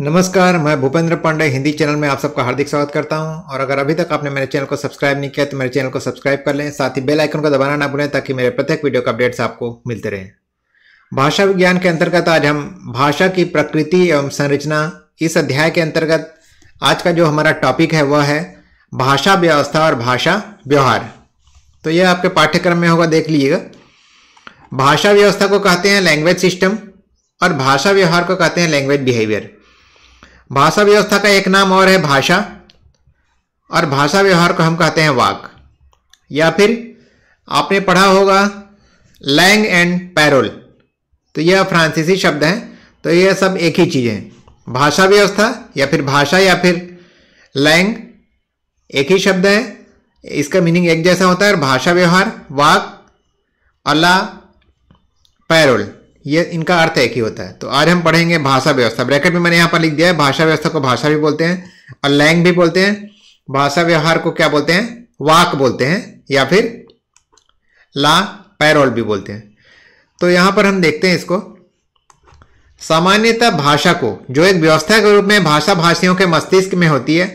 नमस्कार मैं भूपेंद्र पांडे हिंदी चैनल में आप सबका हार्दिक स्वागत करता हूं और अगर अभी तक आपने मेरे चैनल को सब्सक्राइब नहीं किया तो मेरे चैनल को सब्सक्राइब कर लें साथ ही बेल आइकन को दबाना ना भूलें ताकि मेरे प्रत्येक वीडियो के अपडेट्स आपको मिलते रहें भाषा विज्ञान के अंतर्गत आज हम भाषा की प्रकृति एवं संरचना इस अध्याय के अंतर्गत आज का जो हमारा टॉपिक है वह है भाषा व्यवस्था और भाषा व्यवहार तो यह आपके पाठ्यक्रम में होगा देख लीजिएगा भाषा व्यवस्था को कहते हैं लैंग्वेज सिस्टम और भाषा व्यवहार को कहते हैं लैंग्वेज बिहेवियर भाषा व्यवस्था का एक नाम और है भाषा और भाषा व्यवहार को हम कहते हैं वाक या फिर आपने पढ़ा होगा लैंग एंड पैरोल तो यह फ्रांसीसी शब्द हैं तो यह सब एक ही चीज़ है भाषा व्यवस्था या फिर भाषा या फिर लैंग एक ही शब्द है इसका मीनिंग एक जैसा होता है और भाषा व्यवहार वाक अला पैरोल ये इनका अर्थ एक ही होता है तो आज हम पढ़ेंगे भाषा व्यवस्था ब्रैकेट में मैंने यहाँ पर लिख दिया है भाषा व्यवस्था को भाषा भी बोलते हैं और लैंग भी बोलते हैं भाषा व्यवहार को क्या बोलते हैं वाक बोलते हैं या फिर ला पैरोल भी बोलते हैं तो यहाँ पर हम देखते हैं इसको सामान्यतः भाषा को जो एक व्यवस्था के रूप में भाषा भाषियों के मस्तिष्क में होती है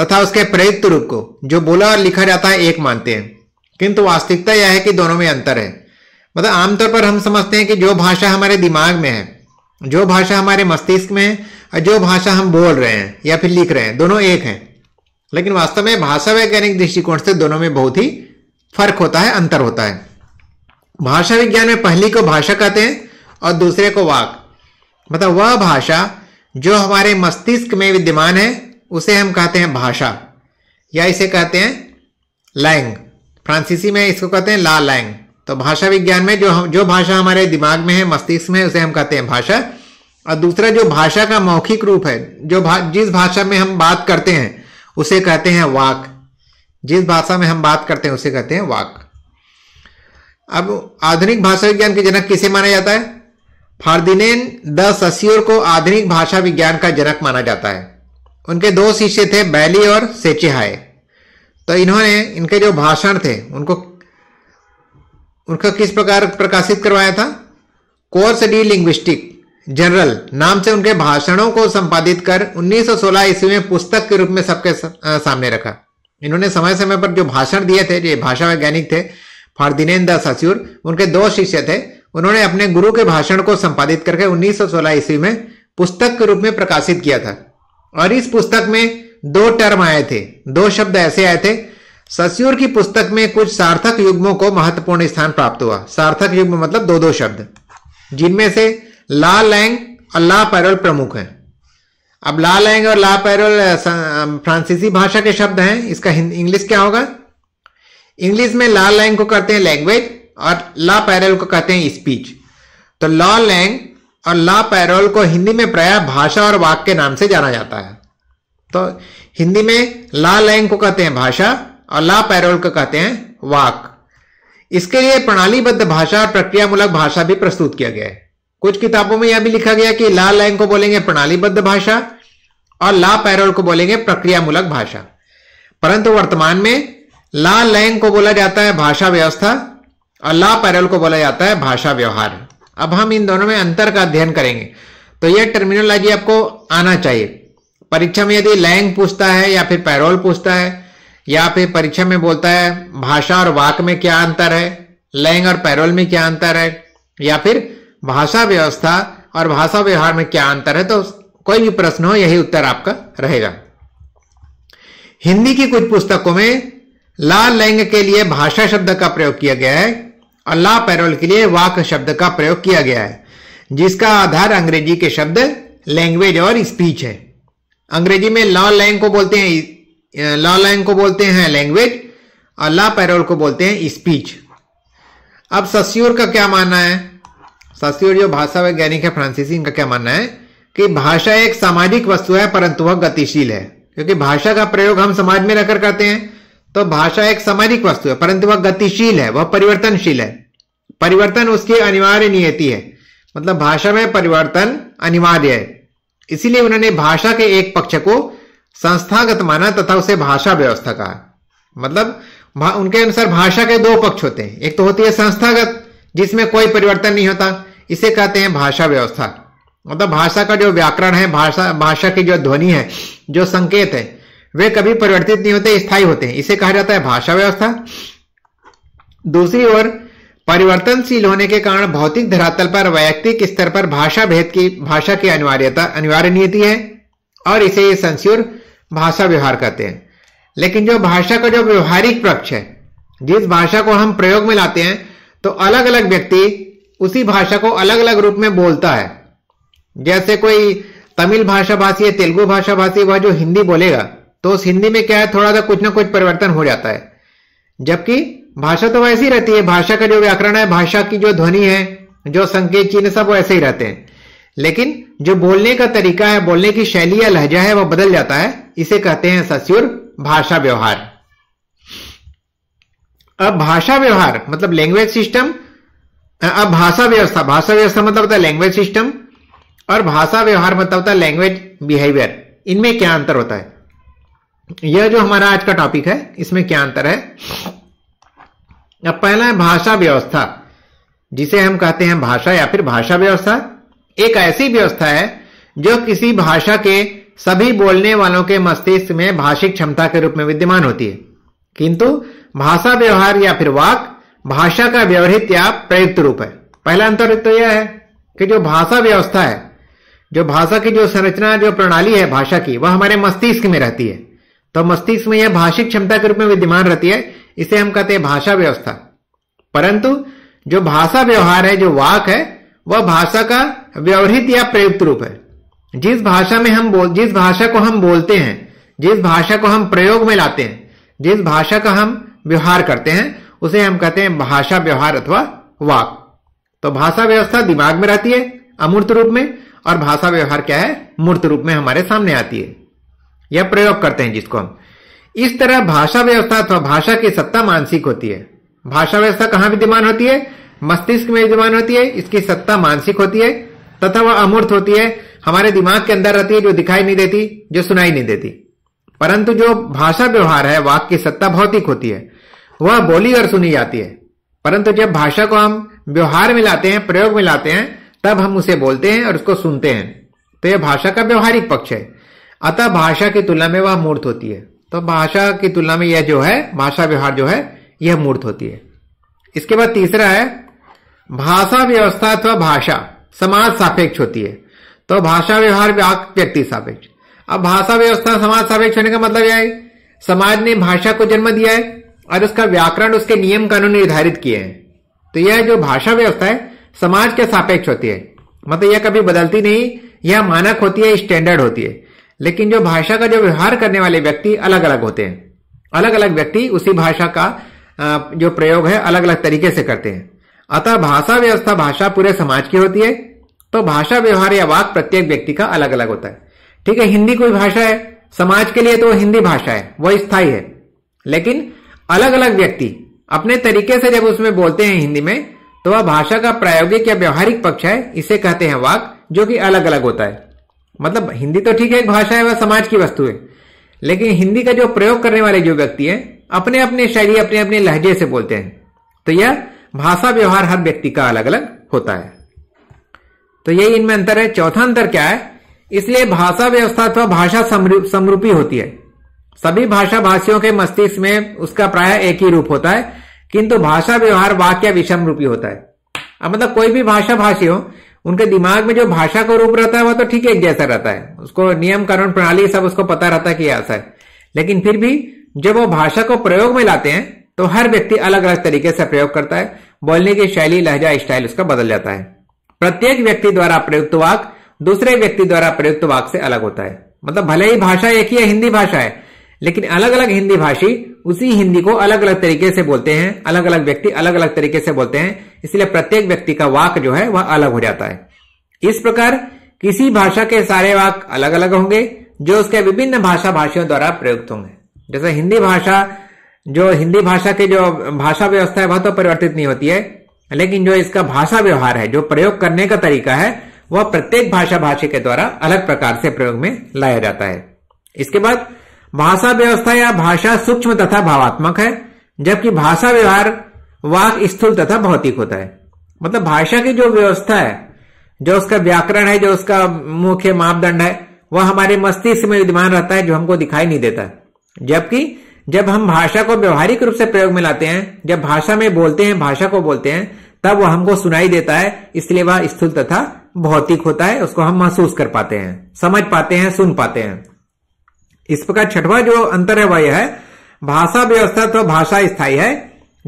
तथा उसके प्रयुक्त रूप को जो बोला और लिखा जाता है एक मानते हैं किंतु वास्तविकता यह है कि दोनों में अंतर है मतलब आमतौर पर हम समझते हैं कि जो भाषा हमारे दिमाग में है जो भाषा हमारे मस्तिष्क में है और जो भाषा हम बोल रहे हैं या फिर लिख रहे हैं दोनों एक हैं लेकिन वास्तव में भाषा वैज्ञानिक दृष्टिकोण से दोनों में बहुत ही फर्क होता है अंतर होता है भाषा विज्ञान में पहली को भाषा कहते हैं और दूसरे को वाक मतलब वह भाषा जो हमारे मस्तिष्क में विद्यमान है उसे हम कहते हैं भाषा या इसे कहते हैं लैंग फ्रांसीसी में इसको कहते हैं ला लैंग तो भाषा विज्ञान में जो हम जो भाषा हमारे दिमाग में है मस्तिष्क में उसे हम कहते हैं भाषा और दूसरा जो भाषा का मौखिक रूप है जो भा, जिस भाषा में हम बात करते हैं उसे कहते हैं वाक जिस भाषा में हम बात करते हैं उसे कहते हैं वाक अब आधुनिक भाषा विज्ञान के जनक किसे माना जाता है फार्दिनेन द ससियोर को आधुनिक भाषा विज्ञान का जनक माना जाता है उनके दो शिष्य थे बैली और सेचिहाय तो इन्होंने इनके जो भाषण थे उनको उनका किस प्रकार प्रकाशित करवाया था कोर्स डी लिंग्विस्टिक जनरल नाम से उनके भाषणों को संपादित कर 1916 ईस्वी में पुस्तक के रूप में सबके सामने रखा इन्होंने समय समय पर जो भाषण दिए थे ये भाषा वैज्ञानिक थे फारदीनेन दास अस्यूर उनके दो शिष्य थे उन्होंने अपने गुरु के भाषण को संपादित करके 1916 ईस्वी में पुस्तक के रूप में प्रकाशित किया था और इस पुस्तक में दो टर्म आए थे दो शब्द ऐसे आए थे सस्यूर की पुस्तक में कुछ सार्थक युग्मों को महत्वपूर्ण स्थान प्राप्त हुआ सार्थक युग्म मतलब दो दो शब्द जिनमें से ला लैंग और ला पैरोल प्रमुख हैं अब ला लैंग और ला पैरोल फ्रांसीसी भाषा के शब्द हैं इसका इंग्लिश क्या होगा इंग्लिश में ला लैंग को कहते हैं लैंग्वेज और ला पैरोल को कहते हैं स्पीच तो ला लैंग और ला पैरोल को हिंदी में प्राय भाषा और वाक्य नाम से जाना जाता है तो हिंदी में ला लैंग को कहते हैं भाषा और ला पैरोल को कहते हैं वाक इसके लिए प्रणालीबद्ध भाषा और प्रक्रियामूलक भाषा भी प्रस्तुत किया गया है कुछ किताबों में यह भी लिखा गया कि ला लैंग को बोलेंगे प्रणालीबद्ध भाषा और ला पैरोल को बोलेंगे प्रक्रियामूलक भाषा परंतु वर्तमान में ला लैंग को बोला जाता है भाषा व्यवस्था और ला पैरोल को बोला जाता है भाषा व्यवहार अब हम इन दोनों में अंतर का अध्ययन करेंगे तो यह टर्मिनोलॉजी आपको आना चाहिए परीक्षा में यदि लैंग पूछता है या फिर पैरोल पूछता है या फिर परीक्षा में बोलता है भाषा और वाक में क्या अंतर है लैंग और पैरोल में क्या अंतर है या फिर भाषा व्यवस्था और भाषा व्यवहार में क्या अंतर है तो कोई भी प्रश्न हो यही उत्तर आपका रहेगा हिंदी की कुछ पुस्तकों में ला लैंग के लिए भाषा शब्द का प्रयोग किया गया है और ला पैरोल के लिए वाक शब्द का प्रयोग किया गया है जिसका आधार अंग्रेजी के शब्द लैंग्वेज और स्पीच है अंग्रेजी में लॉ लैंग को बोलते हैं ला लैंग को बोलते हैं लैंग्वेज और ला पैरोल को बोलते हैं स्पीच अब सस्योर का क्या मानना है सस्योर जो भाषा वैज्ञानिक है फ्रांसीसी इनका क्या मानना है कि भाषा एक सामाजिक वस्तु है परंतु वह गतिशील है क्योंकि भाषा का प्रयोग हम समाज में रहकर करते हैं तो भाषा एक सामाजिक वस्तु है परंतु वह गतिशील है वह परिवर्तनशील है परिवर्तन उसकी अनिवार्य नियति है मतलब भाषा में परिवर्तन अनिवार्य है इसीलिए उन्होंने भाषा के एक पक्ष को संस्थागत माना तथा उसे भाषा व्यवस्था कहा मतलब उनके अनुसार भाषा के दो पक्ष होते हैं एक तो होती है संस्थागत जिसमें कोई परिवर्तन नहीं होता इसे कहते हैं भाषा व्यवस्था मतलब भाषा का जो व्याकरण है भाषा भाषा की जो ध्वनि है जो संकेत है वे कभी परिवर्तित नहीं होते स्थायी होते हैं इसे कहा जाता है भाषा व्यवस्था दूसरी ओर परिवर्तनशील होने के कारण भौतिक धरातल पर वैयक्तिक स्तर पर भाषा भेद की भाषा की अनिवार्यता अनिवार्य नीति है और इसे संस्यूर भाषा व्यवहार कहते हैं लेकिन जो भाषा का जो व्यवहारिक पक्ष है जिस भाषा को हम प्रयोग में लाते हैं तो अलग अलग व्यक्ति उसी भाषा को अलग अलग रूप में बोलता है जैसे कोई तमिल भाषा भाषी या तेलुगु भाषा भाषी वह जो हिंदी बोलेगा तो उस हिंदी में क्या है थोड़ा सा कुछ ना कुछ परिवर्तन हो जाता है जबकि भाषा तो वैसी रहती है भाषा का जो व्याकरण है भाषा की जो ध्वनि है जो संकेत चिन्ह सब वैसे ही रहते हैं लेकिन जो बोलने का तरीका है बोलने की शैली या लहजा है वह बदल जाता है इसे कहते हैं ससुर भाषा व्यवहार अब भाषा व्यवहार मतलब लैंग्वेज सिस्टम अब भाषा व्यवस्था भाषा व्यवस्था मतलब होता है लैंग्वेज सिस्टम और भाषा व्यवहार मतलब होता है लैंग्वेज बिहेवियर इनमें क्या अंतर होता है यह जो हमारा आज का टॉपिक है इसमें क्या अंतर है अब पहला है भाषा व्यवस्था जिसे हम कहते हैं भाषा या फिर भाषा व्यवस्था एक ऐसी व्यवस्था है जो किसी भाषा के सभी बोलने वालों के मस्तिष्क में भाषिक क्षमता के रूप में विद्यमान होती है किंतु भाषा व्यवहार या फिर वाक भाषा का व्यवहित या प्रयुक्त रूप है पहला अंतर तो यह है कि जो भाषा व्यवस्था है जो भाषा की जो संरचना जो प्रणाली है भाषा की वह हमारे मस्तिष्क में रहती है तो मस्तिष्क में यह भाषिक क्षमता के रूप में विद्यमान रहती है इसे हम कहते हैं भाषा व्यवस्था परंतु जो भाषा व्यवहार है जो वाक है वह भाषा का व्यवहित या प्रयुक्त रूप है जिस भाषा में हम बोल जिस भाषा को हम बोलते हैं जिस भाषा को हम प्रयोग में लाते हैं जिस भाषा का हम व्यवहार करते हैं उसे हम कहते हैं भाषा व्यवहार अथवा वाक तो भाषा व्यवस्था दिमाग में रहती है अमूर्त रूप में और भाषा व्यवहार क्या है मूर्त रूप में हमारे सामने आती है या प्रयोग करते हैं जिसको हम इस तरह भाषा व्यवस्था अथवा भाषा की सत्ता मानसिक होती है भाषा व्यवस्था कहां विद्यमान होती है मस्तिष्क में विद्यमान होती है इसकी सत्ता मानसिक होती है तथा वह अमूर्त होती है हमारे दिमाग के अंदर रहती है जो दिखाई नहीं देती जो सुनाई नहीं देती परंतु जो भाषा व्यवहार है वाक की सत्ता भौतिक होती है वह बोली और सुनी जाती है परंतु जब भाषा को हम व्यवहार में लाते हैं प्रयोग में लाते हैं तब हम उसे बोलते हैं और उसको सुनते हैं तो यह भाषा का व्यवहारिक पक्ष है अतः भाषा की तुलना में वह मूर्त होती है तो भाषा की तुलना में यह जो है भाषा व्यवहार जो है यह मूर्त होती है इसके बाद तीसरा है भाषा व्यवस्था अथवा भाषा समाज सापेक्ष होती है तो भाषा व्यवहार व्यक्ति सापेक्ष अब भाषा व्यवस्था समाज सापेक्ष होने का मतलब यह है समाज ने भाषा को जन्म दिया है और उसका व्याकरण उसके नियम कानून निर्धारित किए हैं तो यह जो भाषा व्यवस्था है समाज के सापेक्ष होती है मतलब यह कभी बदलती नहीं यह मानक होती है स्टैंडर्ड होती है लेकिन जो भाषा का जो व्यवहार करने वाले व्यक्ति अलग अलग होते हैं अलग अलग व्यक्ति उसी भाषा का जो प्रयोग है अलग अलग तरीके से करते हैं अतः भाषा व्यवस्था भाषा पूरे समाज की होती है तो भाषा व्यवहार या वाक प्रत्येक व्यक्ति का अलग अलग होता है ठीक है हिंदी कोई भाषा है समाज के लिए तो हिंदी भाषा है वह स्थायी है लेकिन अलग अलग व्यक्ति अपने तरीके से जब उसमें बोलते हैं हिंदी में तो वह भाषा का प्रायोगिक या व्यवहारिक पक्ष है इसे कहते हैं वाक जो कि अलग अलग होता है मतलब हिंदी तो ठीक है एक भाषा है वह समाज की वस्तु है लेकिन हिंदी का जो प्रयोग करने वाले जो व्यक्ति है अपने अपने शैली अपने अपने लहजे से बोलते हैं तो यह भाषा व्यवहार हर व्यक्ति का अलग अलग होता है तो यही इनमें अंतर है चौथा अंतर क्या है इसलिए भाषा व्यवस्था अथवा भाषा समरूपी होती है सभी भाषा भाषियों के मस्तिष्क में उसका प्राय एक ही रूप होता है किंतु भाषा व्यवहार वाक्य विषम रूपी होता है अब मतलब कोई भी भाषा भाषी हो उनके दिमाग में जो भाषा का रूप रहता है वह तो ठीक एक जैसा रहता है उसको नियम कानून प्रणाली सब उसको पता रहता है कि ऐसा है लेकिन फिर भी जब वो भाषा को प्रयोग में लाते हैं तो हर व्यक्ति अलग अलग तरीके से प्रयोग करता है बोलने की शैली लहजा स्टाइल उसका बदल जाता है प्रत्येक व्यक्ति द्वारा प्रयुक्त वाक दूसरे व्यक्ति द्वारा प्रयुक्त वाक से अलग होता है मतलब भले ही भाषा एक ही है हिंदी भाषा है लेकिन अलग अलग हिंदी भाषी उसी हिंदी को अलग अलग तरीके से बोलते हैं अलग अलग व्यक्ति अलग अलग तरीके से बोलते हैं इसलिए प्रत्येक व्यक्ति का वाक जो है वह अलग हो जाता है इस प्रकार किसी भाषा के सारे वाक अलग अलग होंगे जो उसके विभिन्न भाषा भाषियों द्वारा प्रयुक्त होंगे जैसे हिंदी भाषा जो हिंदी भाषा के जो भाषा व्यवस्था है वह तो परिवर्तित नहीं होती है लेकिन जो इसका भाषा व्यवहार है जो प्रयोग करने का तरीका है वह प्रत्येक भाषा भाषी के द्वारा अलग प्रकार से प्रयोग में लाया जाता है इसके बाद भाषा व्यवस्था या भाषा सूक्ष्म तथा भावात्मक है जबकि भाषा व्यवहार वाक स्थूल तथा भौतिक होता है मतलब भाषा की जो व्यवस्था है जो उसका व्याकरण है जो उसका मुख्य मापदंड है वह हमारे मस्तिष्क में विद्यमान रहता है जो हमको दिखाई नहीं देता जबकि जब हम भाषा को व्यवहारिक रूप से प्रयोग में लाते हैं जब भाषा में बोलते हैं भाषा को बोलते हैं तब वह हमको सुनाई देता है इसलिए वह स्थूल तथा भौतिक होता है उसको हम महसूस कर पाते हैं समझ पाते हैं सुन पाते हैं इस प्रकार छठवा जो अंतर है वह यह है भाषा व्यवस्था तो भाषा स्थायी है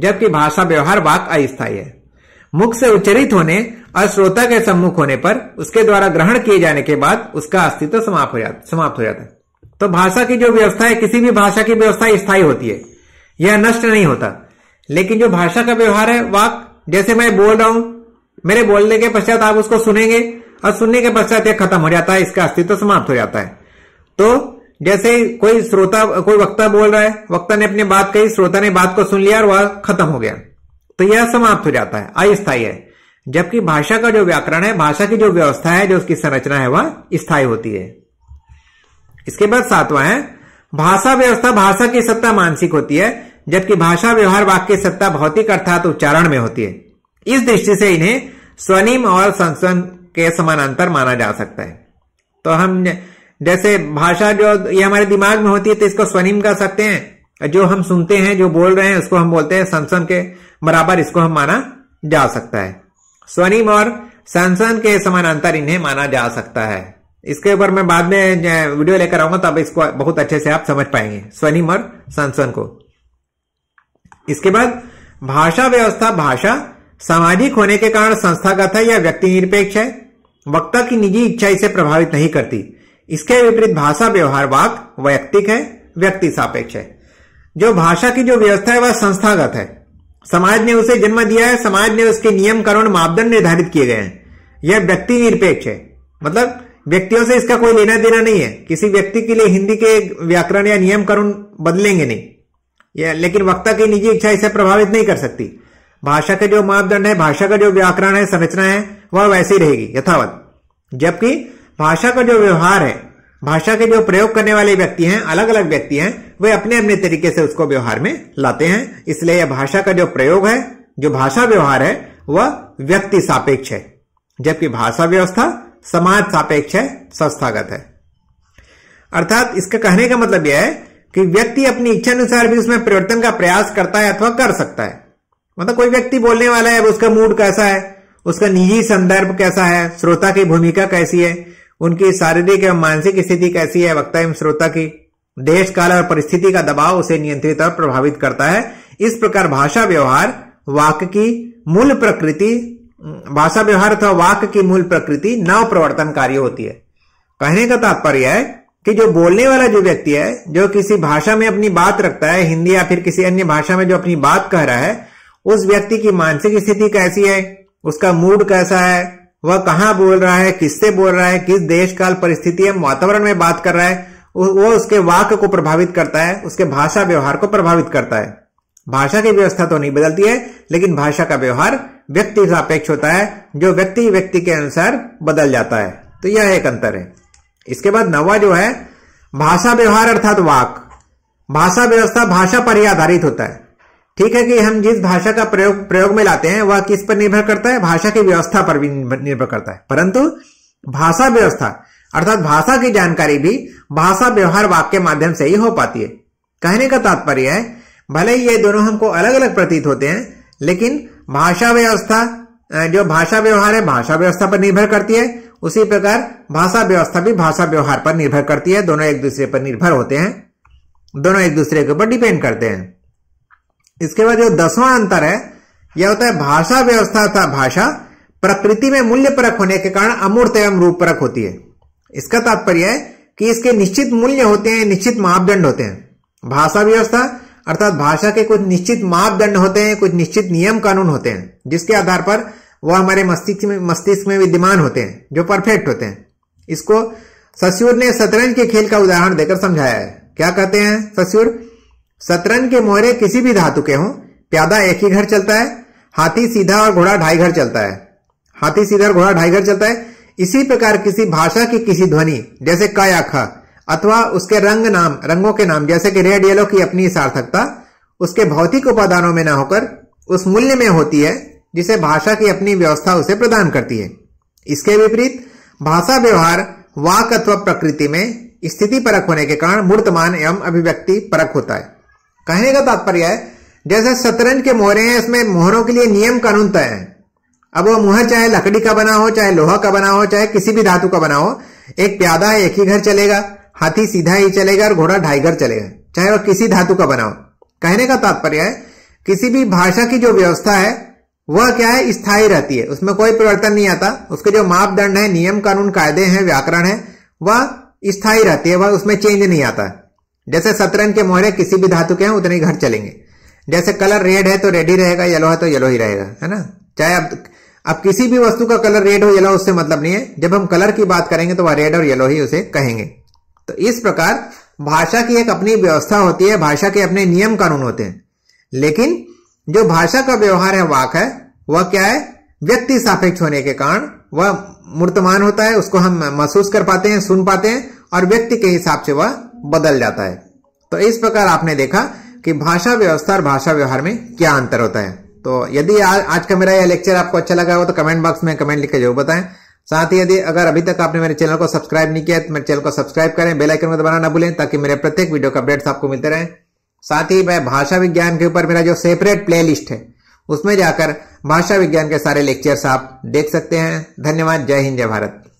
जबकि भाषा व्यवहार वाक अस्थायी है मुख से उच्चरित होने और श्रोता के सम्मुख होने पर उसके द्वारा ग्रहण किए जाने के बाद उसका अस्तित्व समाप्त हो जाता समाप्त हो जाता है तो भाषा की जो व्यवस्था है किसी भी भाषा की व्यवस्था स्थायी होती है यह नष्ट नहीं होता लेकिन जो भाषा का व्यवहार है वाक जैसे मैं बोल रहा हूं मेरे बोलने के पश्चात आप उसको सुनेंगे और सुनने के पश्चात यह खत्म हो जाता है इसका अस्तित्व समाप्त हो जाता है तो जैसे कोई श्रोता कोई वक्ता बोल रहा है वक्ता ने अपनी बात कही श्रोता ने बात को सुन लिया और वह खत्म हो गया तो यह समाप्त हो जाता है अस्थायी है जबकि भाषा का जो व्याकरण है भाषा की जो व्यवस्था है जो उसकी संरचना है वह स्थायी होती है इसके बाद सातवां है भाषा व्यवस्था भाषा की सत्ता मानसिक होती है जबकि भाषा व्यवहार वाक्य सत्ता भौतिक अर्थात उच्चारण में होती है इस दृष्टि से इन्हें स्वनिम और संस्वन के समानांतर माना जा सकता है तो हम जैसे भाषा जो ये हमारे दिमाग में होती है तो इसको स्वनिम कह सकते हैं जो हम सुनते हैं जो बोल रहे हैं उसको हम बोलते हैं संसन के बराबर इसको हम माना जा सकता है स्वनिम और संसन के समानांतर इन्हें माना जा सकता है इसके ऊपर मैं बाद में वीडियो लेकर आऊंगा तब तो इसको बहुत अच्छे से आप समझ पाएंगे स्वनिम और संसन को इसके बाद भाषा व्यवस्था भाषा सामाजिक होने के कारण संस्थागत है या व्यक्ति निरपेक्ष है वक्ता की निजी इच्छा इसे प्रभावित नहीं करती इसके विपरीत भाषा व्यवहार वाक वैयक्तिक है व्यक्ति सापेक्ष है जो भाषा की जो व्यवस्था है वह संस्थागत है समाज ने उसे जन्म दिया है समाज ने उसके नियम कानून मापदंड निर्धारित किए गए हैं यह व्यक्ति निरपेक्ष है मतलब व्यक्तियों से इसका कोई लेना देना नहीं है किसी व्यक्ति के लिए हिंदी के व्याकरण या नियम कानून बदलेंगे नहीं यह लेकिन वक्ता की निजी इच्छा इसे प्रभावित नहीं कर सकती भाषा के जो मापदंड है भाषा का जो व्याकरण है संरचना है वह वैसी रहेगी यथावत जबकि भाषा का जो व्यवहार है भाषा के जो प्रयोग करने वाले व्यक्ति हैं अलग अलग व्यक्ति हैं वे अपने अपने तरीके से उसको व्यवहार में लाते हैं इसलिए यह भाषा का जो प्रयोग है जो भाषा व्यवहार है वह व्यक्ति सापेक्ष है जबकि भाषा व्यवस्था समाज सापेक्ष है संस्थागत है अर्थात इसके कहने का मतलब यह है कि व्यक्ति अपनी इच्छा अनुसार भी उसमें परिवर्तन का प्रयास करता है अथवा कर सकता है मतलब कोई व्यक्ति बोलने वाला है उसका मूड कैसा है उसका निजी संदर्भ कैसा है श्रोता की भूमिका कैसी है उनकी शारीरिक एवं मानसिक स्थिति कैसी है वक्ता एवं श्रोता की देश काल और परिस्थिति का दबाव उसे नियंत्रित और प्रभावित करता है इस प्रकार भाषा व्यवहार वाक्य की मूल प्रकृति भाषा व्यवहार अथवा वाक्य की मूल प्रकृति नव प्रवर्तनकारी होती है कहने का तात्पर्य है कि जो बोलने वाला जो व्यक्ति है जो किसी भाषा में अपनी बात रखता है हिंदी या फिर किसी अन्य भाषा में जो अपनी बात कह रहा है उस व्यक्ति की मानसिक स्थिति कैसी है उसका मूड कैसा है वह कहाँ बोल रहा है किससे बोल रहा है किस देश काल परिस्थिति एवं वातावरण में बात कर रहा है वो उसके वाक्य को प्रभावित करता है उसके भाषा व्यवहार को प्रभावित करता है भाषा की व्यवस्था तो नहीं बदलती है लेकिन भाषा का व्यवहार व्यक्ति सापेक्ष होता है जो व्यक्ति व्यक्ति के अनुसार बदल जाता है तो यह एक अंतर है इसके बाद नवा जो है भाषा व्यवहार अर्थात वाक भाषा व्यवस्था भाषा पर ही आधारित होता है ठीक है कि हम जिस भाषा का प्रयोग प्रयोग में लाते हैं वह किस पर निर्भर करता है भाषा की व्यवस्था पर भी निर्भर करता है परंतु भाषा व्यवस्था अर्थात भाषा की जानकारी भी भाषा व्यवहार वाक के माध्यम से ही हो पाती है कहने का तात्पर्य है भले ही ये दोनों हमको अलग अलग प्रतीत होते हैं लेकिन भाषा व्यवस्था जो भाषा व्यवहार है भाषा व्यवस्था पर निर्भर करती है उसी प्रकार भाषा व्यवस्था भी भाषा व्यवहार पर निर्भर करती है दोनों एक दूसरे पर निर्भर होते हैं दोनों एक दूसरे के ऊपर डिपेंड करते हैं इसके बाद जो दसवां अंतर है यह होता है भाषा व्यवस्था तथा भाषा प्रकृति में मूल्य परक होने के कारण अमूर्त एवं रूप परक होती है इसका तात्पर्य है कि इसके निश्चित मूल्य होते हैं निश्चित मापदंड होते हैं भाषा व्यवस्था अर्थात भाषा के कुछ निश्चित मापदंड होते हैं कुछ निश्चित नियम कानून होते हैं जिसके आधार पर वह हमारे मस्तिष्क में मस्तिष्क में विद्यमान होते हैं जो परफेक्ट होते हैं इसको सस्यूर ने शतरंज के खेल का उदाहरण देकर समझाया है क्या कहते हैं सस्यूर शतरंज के मोहरे किसी भी धातु के हों प्यादा एक ही घर चलता है हाथी सीधा और घोड़ा ढाई घर चलता है हाथी सीधा और घोड़ा ढाई घर चलता है इसी प्रकार किसी भाषा की किसी ध्वनि जैसे क या ख अथवा उसके रंग नाम रंगों के नाम जैसे कि रेड येलो की अपनी सार्थकता उसके भौतिक उपादानों में न होकर उस मूल्य में होती है जिसे भाषा की अपनी व्यवस्था उसे प्रदान करती है इसके विपरीत भाषा व्यवहार वाक अथवा प्रकृति में स्थिति परक होने के कारण मूर्तमान एवं अभिव्यक्ति परक होता है कहने का तात्पर्य है जैसे शतरंज के मोहरे हैं इसमें मोहरों के लिए नियम कानून तय है अब वो मुहर चाहे लकड़ी का बना हो चाहे लोहा का बना हो चाहे किसी भी धातु का बना हो एक प्यादा है एक ही घर चलेगा हाथी सीधा ही चलेगा और घोड़ा ढाई घर चलेगा चाहे वह किसी धातु का बना हो कहने का तात्पर्य है किसी भी भाषा की जो व्यवस्था है वह क्या है स्थायी रहती है उसमें कोई परिवर्तन नहीं आता उसके जो मापदंड है नियम कानून कायदे हैं व्याकरण है वह स्थायी रहती है वह उसमें चेंज नहीं आता जैसे सतरंज के मोहरे किसी भी धातु के हैं उतने ही घर चलेंगे जैसे कलर रेड है तो रेड ही रहेगा येलो है तो येलो ही रहेगा है ना चाहे अब अब किसी भी वस्तु का कलर रेड हो येलो उससे मतलब नहीं है जब हम कलर की बात करेंगे तो वह रेड और येलो ही उसे कहेंगे तो इस प्रकार भाषा की एक अपनी व्यवस्था होती है भाषा के अपने नियम कानून होते हैं लेकिन जो भाषा का व्यवहार है वाक है वह क्या है व्यक्ति सापेक्ष होने के कारण वह मूर्तमान होता है उसको हम महसूस कर पाते हैं सुन पाते हैं और व्यक्ति के हिसाब से वह बदल जाता है तो इस प्रकार आपने देखा कि भाषा व्यवस्था और भाषा व्यवहार में क्या अंतर होता है तो यदि आ, आज का मेरा यह लेक्चर आपको अच्छा लगा हो तो कमेंट बॉक्स में कमेंट लिख के जरूर बताएं साथ ही यदि अगर अभी तक आपने मेरे चैनल को सब्सक्राइब नहीं किया है तो मेरे चैनल को सब्सक्राइब करें बेल आइकन को दबाना ना भूलें ताकि मेरे प्रत्येक वीडियो का अपडेट्स आपको मिलते रहें साथ ही मैं भाषा विज्ञान के ऊपर मेरा जो सेपरेट प्लेलिस्ट है उसमें जाकर भाषा विज्ञान के सारे लेक्चर्स आप देख सकते हैं धन्यवाद जय हिंद जय भारत